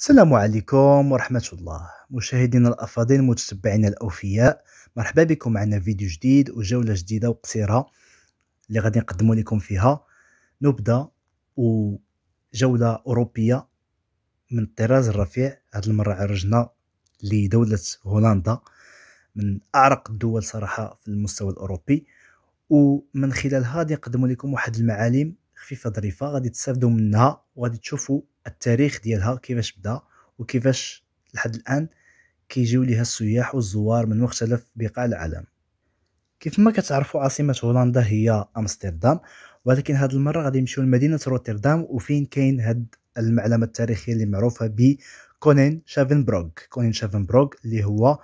السلام عليكم ورحمة الله مشاهدينا الأفاضل متتبعينا الأوفياء مرحبا بكم معنا فيديو جديد وجولة جديدة وقصيرة اللي غادي نقدمو لكم فيها نبدأ وجولة أوروبية من الطراز الرفيع هاد المرة عرجنا لدولة هولندا من أعرق الدول صراحة في المستوى الأوروبي ومن خلالها غادي نقدمو لكم واحد المعالم خفيفة ظريفة غادي تستافدوا منها وغادي تشوفوا التاريخ ديالها كيفاش بدا وكيفاش لحد الان كيجيو ليها السياح والزوار من مختلف بقاع العالم كيف ما كتعرفوا عاصمه هولندا هي امستردام ولكن هذه المره غادي نمشيو لمدينه روتردام وفين كاين هاد المعلمه التاريخيه اللي معروفه ب كونين شافنبروغ كونين شافنبروغ اللي هو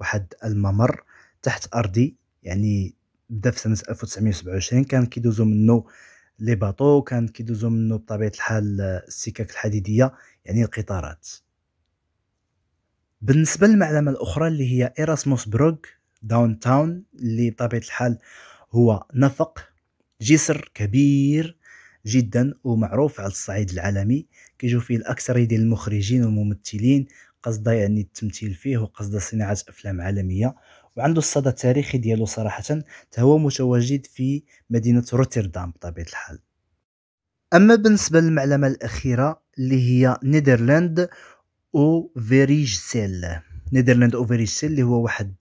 واحد الممر تحت ارضي يعني بدا في سنه 1927 كان كيدوزو منه لي باطو كان كيدوزو منو بطبيعه الحال السكك الحديديه يعني القطارات بالنسبه للمعلمه الاخرى اللي هي ايراسموس بروغ داون تاون اللي بطبيعه الحال هو نفق جسر كبير جدا ومعروف على الصعيد العالمي كيجو فيه الاكثريه ديال المخرجين والممثلين قصد يعني التمثيل فيه وقصد صناعه افلام عالميه وعنده الصدى التاريخي ديالو صراحه هو متواجد في مدينه روتردام بطبيعه الحال اما بالنسبه للمعلمه الاخيره اللي هي نيدرلاند او فيريجسيل نيدرلاند او فيريجسيل اللي هو واحد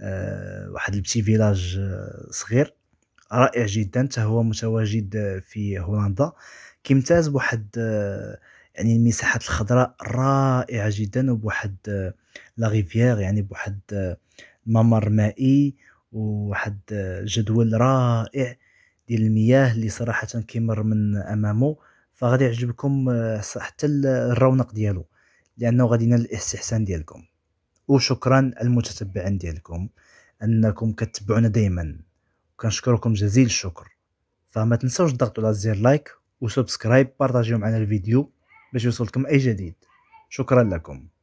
آه واحد البتي فيلاج آه، صغير رائع جدا حتى هو متواجد في هولندا كيمتاز بواحد آه يعني المساحات الخضراء رائعه جدا وبواحد آه، لا يعني بواحد آه، ممر مائي وواحد آه، جدول رائع ديال المياه اللي صراحه كيمر من امامه فغادي يعجبكم حتى الرونق ديالو لانه غادي ينال الاستحسان ديالكم وشكرا المتتبعين ديالكم انكم كتبعونا دائما وكنشكركم جزيل الشكر فما تنسوش تضغطوا على زر لايك وسبسكرايب بارطاجيو معنا الفيديو باش يوصلكم اي جديد شكرا لكم